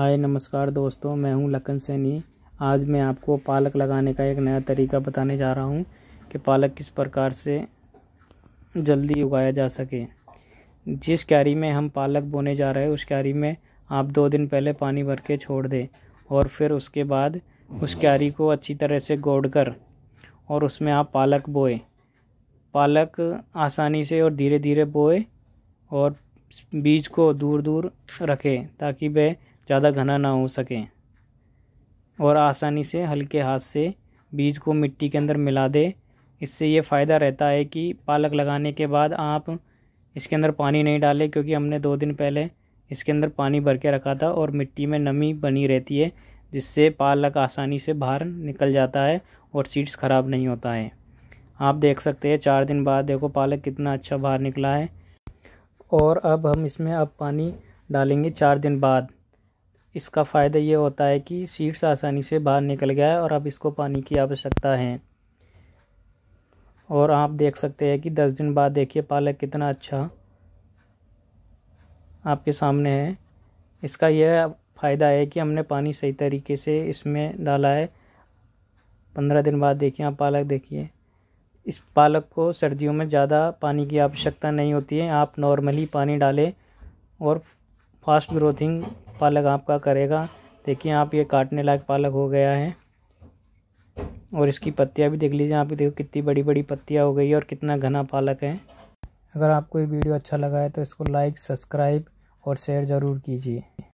आए नमस्कार दोस्तों मैं हूं लखन सैनी आज मैं आपको पालक लगाने का एक नया तरीका बताने जा रहा हूं कि पालक किस प्रकार से जल्दी उगाया जा सके जिस क्यारी में हम पालक बोने जा रहे हैं उस क्यारी में आप दो दिन पहले पानी भर के छोड़ दें और फिर उसके बाद उस क्यारी को अच्छी तरह से गोड़ कर और उसमें आप पालक बोए पालक आसानी से और धीरे धीरे बोए और बीज को दूर दूर रखें ताकि वह ज़्यादा घना ना हो सके और आसानी से हल्के हाथ से बीज को मिट्टी के अंदर मिला दे इससे ये फ़ायदा रहता है कि पालक लगाने के बाद आप इसके अंदर पानी नहीं डालें क्योंकि हमने दो दिन पहले इसके अंदर पानी भर के रखा था और मिट्टी में नमी बनी रहती है जिससे पालक आसानी से बाहर निकल जाता है और सीड्स ख़राब नहीं होता है आप देख सकते हैं चार दिन बाद देखो पालक कितना अच्छा बाहर निकला है और अब हम इसमें अब पानी डालेंगे चार दिन बाद इसका फ़ायदा ये होता है कि सीड्स आसानी से बाहर निकल गया है और अब इसको पानी की आवश्यकता है और आप देख सकते हैं कि दस दिन बाद देखिए पालक कितना अच्छा आपके सामने है इसका यह फ़ायदा है कि हमने पानी सही तरीके से इसमें डाला है पंद्रह दिन बाद देखिए आप पालक देखिए इस पालक को सर्दियों में ज़्यादा पानी की आवश्यकता नहीं होती है आप नॉर्मली पानी डालें और फास्ट ग्रोथिंग पालक आपका करेगा देखिए आप ये काटने लायक पालक हो गया है और इसकी पत्तियाँ भी देख लीजिए आप देखो कितनी बड़ी बड़ी पत्तियाँ हो गई है और कितना घना पालक है अगर आपको ये वीडियो अच्छा लगा है तो इसको लाइक सब्सक्राइब और शेयर ज़रूर कीजिए